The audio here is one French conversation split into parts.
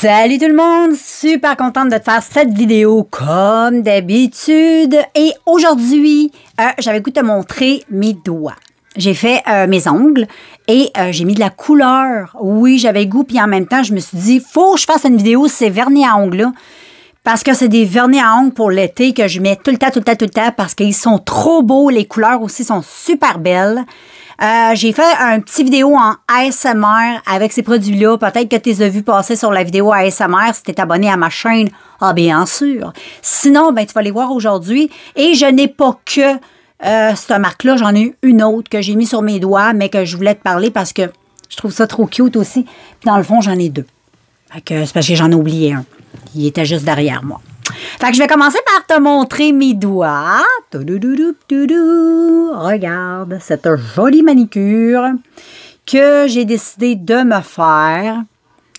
Salut tout le monde, super contente de te faire cette vidéo comme d'habitude. Et aujourd'hui, euh, j'avais goût de te montrer mes doigts. J'ai fait euh, mes ongles et euh, j'ai mis de la couleur. Oui, j'avais goût, puis en même temps, je me suis dit, faut que je fasse une vidéo c'est vernis à ongles-là. Parce que c'est des vernis à ongles pour l'été que je mets tout le temps, tout le temps, tout le temps parce qu'ils sont trop beaux. Les couleurs aussi sont super belles. Euh, j'ai fait un petit vidéo en ASMR avec ces produits-là. Peut-être que tu les as vus passer sur la vidéo ASMR si tu es abonné à ma chaîne. Ah, bien sûr. Sinon, ben, tu vas les voir aujourd'hui. Et je n'ai pas que euh, cette marque-là. J'en ai une autre que j'ai mis sur mes doigts, mais que je voulais te parler parce que je trouve ça trop cute aussi. dans le fond, j'en ai deux. que c'est parce que j'en ai oublié un. Il était juste derrière moi. Fait que je vais commencer par te montrer mes doigts. Regarde cette jolie manicure que j'ai décidé de me faire.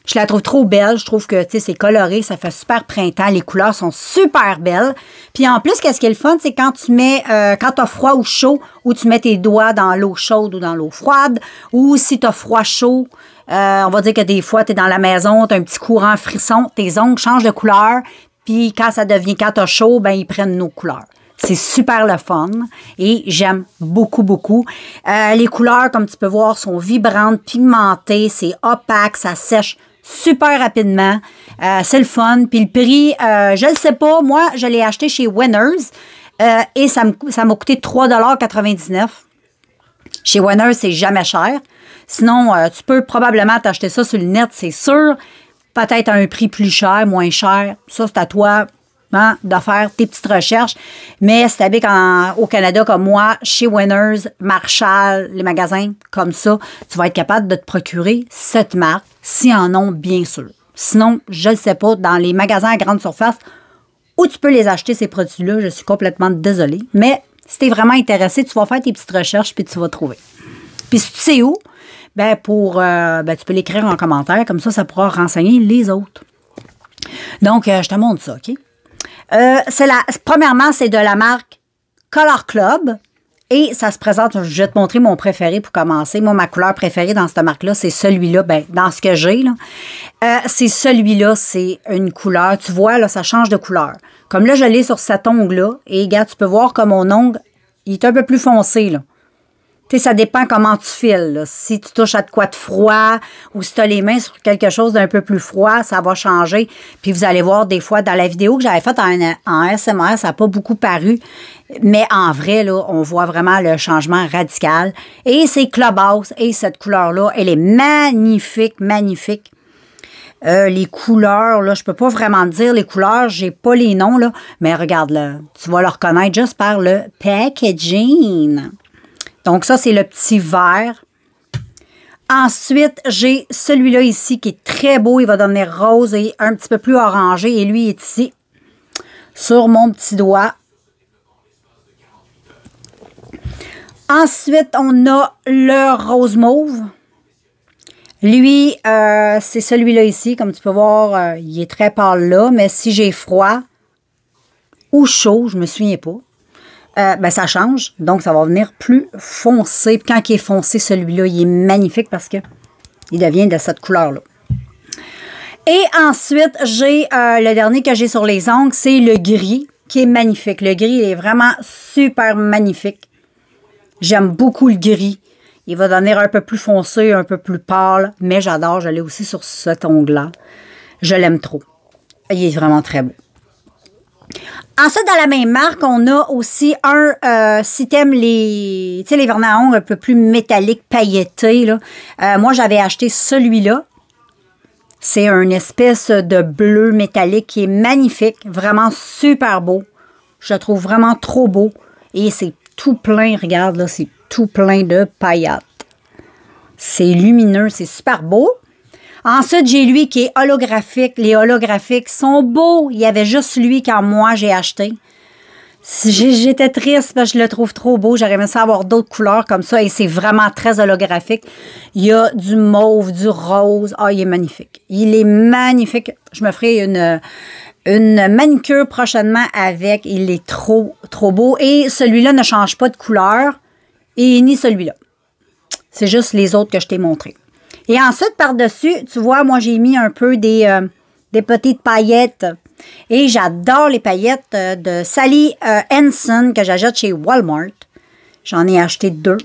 Je la trouve trop belle. Je trouve que c'est coloré, ça fait super printemps. Les couleurs sont super belles. Puis en plus, qu'est-ce qui est le fun, c'est quand tu mets, euh, quand as froid ou chaud, ou tu mets tes doigts dans l'eau chaude ou dans l'eau froide, ou si as froid chaud, euh, on va dire que des fois, tu es dans la maison, tu as un petit courant frisson, tes ongles changent de couleur, puis quand ça devient, quand chaud, ben ils prennent nos couleurs. C'est super le fun et j'aime beaucoup, beaucoup. Euh, les couleurs, comme tu peux voir, sont vibrantes, pigmentées, c'est opaque, ça sèche super rapidement. Euh, c'est le fun. Puis le prix, je ne sais pas, moi, je l'ai acheté chez Winners et ça m'a ça coûté 3,99 chez Winners, c'est jamais cher. Sinon, euh, tu peux probablement t'acheter ça sur le net, c'est sûr. Peut-être à un prix plus cher, moins cher. Ça, c'est à toi hein, de faire tes petites recherches. Mais si tu habites au Canada comme moi, chez Winners, Marshall, les magasins comme ça, tu vas être capable de te procurer cette marque, si en ont bien sûr. Sinon, je ne sais pas, dans les magasins à grande surface, où tu peux les acheter, ces produits-là, je suis complètement désolée. Mais si tu es vraiment intéressé, tu vas faire tes petites recherches puis tu vas trouver. Puis si tu sais où, ben pour, euh, ben, tu peux l'écrire en commentaire. Comme ça, ça pourra renseigner les autres. Donc, euh, je te montre ça, OK? Euh, la, premièrement, c'est de la marque Color Club. Et ça se présente, je vais te montrer mon préféré pour commencer. Moi, ma couleur préférée dans cette marque-là, c'est celui-là. Ben, dans ce que j'ai, là, euh, c'est celui-là, c'est une couleur. Tu vois, là, ça change de couleur. Comme là, je l'ai sur cet ongle-là. Et regarde, tu peux voir que mon ongle, il est un peu plus foncé, là. Tu sais, ça dépend comment tu files. Si tu touches à de quoi de froid ou si tu as les mains sur quelque chose d'un peu plus froid, ça va changer. Puis vous allez voir des fois dans la vidéo que j'avais faite en, en ça n'a pas beaucoup paru. Mais en vrai, là, on voit vraiment le changement radical. Et c'est Clubhouse et cette couleur-là, elle est magnifique, magnifique. Euh, les couleurs, là, je peux pas vraiment dire les couleurs, j'ai pas les noms, là, mais regarde-le. Tu vas le reconnaître juste par le packaging. Donc ça, c'est le petit vert. Ensuite, j'ai celui-là ici qui est très beau. Il va donner rose et un petit peu plus orangé. Et lui, est ici, sur mon petit doigt. Ensuite, on a le rose mauve. Lui, euh, c'est celui-là ici. Comme tu peux voir, euh, il est très pâle là. Mais si j'ai froid ou chaud, je me souviens pas. Euh, ben, ça change. Donc, ça va venir plus foncé. quand il est foncé, celui-là, il est magnifique parce que il devient de cette couleur-là. Et ensuite, j'ai euh, le dernier que j'ai sur les ongles, c'est le gris, qui est magnifique. Le gris, il est vraiment super magnifique. J'aime beaucoup le gris. Il va donner un peu plus foncé, un peu plus pâle, mais j'adore. Je l'ai aussi sur cet ongle-là. Je l'aime trop. Il est vraiment très beau. Ensuite, dans la même marque, on a aussi un, euh, système, les, tu vernis un peu plus métalliques, pailletés, euh, moi, j'avais acheté celui-là. C'est une espèce de bleu métallique qui est magnifique, vraiment super beau. Je le trouve vraiment trop beau. Et c'est tout plein, regarde, là, c'est tout plein de paillettes. C'est lumineux, c'est super beau. Ensuite, j'ai lui qui est holographique. Les holographiques sont beaux. Il y avait juste lui quand moi j'ai acheté. J'étais triste parce que je le trouve trop beau. J'aurais aimé ça avoir d'autres couleurs comme ça. Et c'est vraiment très holographique. Il y a du mauve, du rose. Ah, il est magnifique. Il est magnifique. Je me ferai une, une manicure prochainement avec. Il est trop, trop beau. Et celui-là ne change pas de couleur. Et ni celui-là. C'est juste les autres que je t'ai montrés. Et ensuite, par-dessus, tu vois, moi, j'ai mis un peu des, euh, des petites paillettes. Et j'adore les paillettes euh, de Sally Hansen euh, que j'achète chez Walmart. J'en ai acheté deux.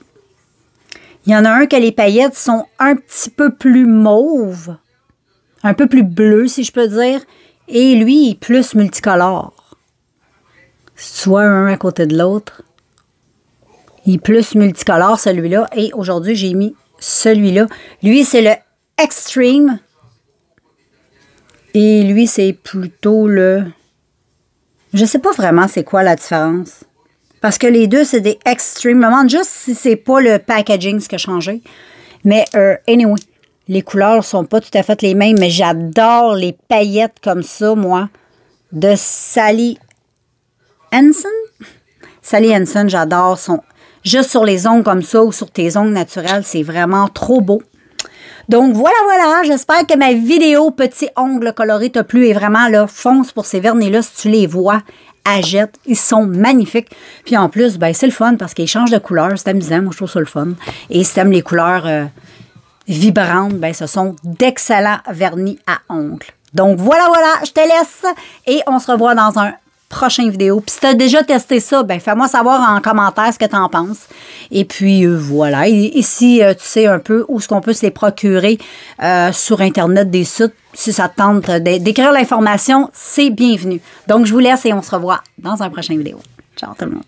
Il y en a un que les paillettes sont un petit peu plus mauves, un peu plus bleues, si je peux dire. Et lui, il est plus multicolore. Soit un à côté de l'autre. Il est plus multicolore, celui-là. Et aujourd'hui, j'ai mis celui-là. Lui, c'est le Extreme. Et lui, c'est plutôt le... Je sais pas vraiment c'est quoi la différence. Parce que les deux, c'est des extreme. Je me demande juste si c'est pas le packaging ce qui a changé. Mais euh, anyway, les couleurs sont pas tout à fait les mêmes, mais j'adore les paillettes comme ça, moi, de Sally Hansen. Sally Hansen, j'adore son juste sur les ongles comme ça ou sur tes ongles naturels, c'est vraiment trop beau. Donc voilà, voilà, j'espère que ma vidéo petit ongle coloré t'a plu et vraiment là, fonce pour ces vernis-là si tu les vois à Ils sont magnifiques. Puis en plus, ben, c'est le fun parce qu'ils changent de couleur. C'est amusant, moi je trouve ça le fun. Et si tu aimes les couleurs euh, vibrantes, ben, ce sont d'excellents vernis à ongles. Donc voilà, voilà, je te laisse et on se revoit dans un prochaine vidéo. Puis si tu as déjà testé ça, ben fais-moi savoir en commentaire ce que tu en penses. Et puis euh, voilà. Et, si euh, tu sais un peu où est-ce qu'on peut se les procurer euh, sur Internet des sites, si ça te tente d'écrire l'information, c'est bienvenu. Donc je vous laisse et on se revoit dans un prochain vidéo. Ciao tout le monde.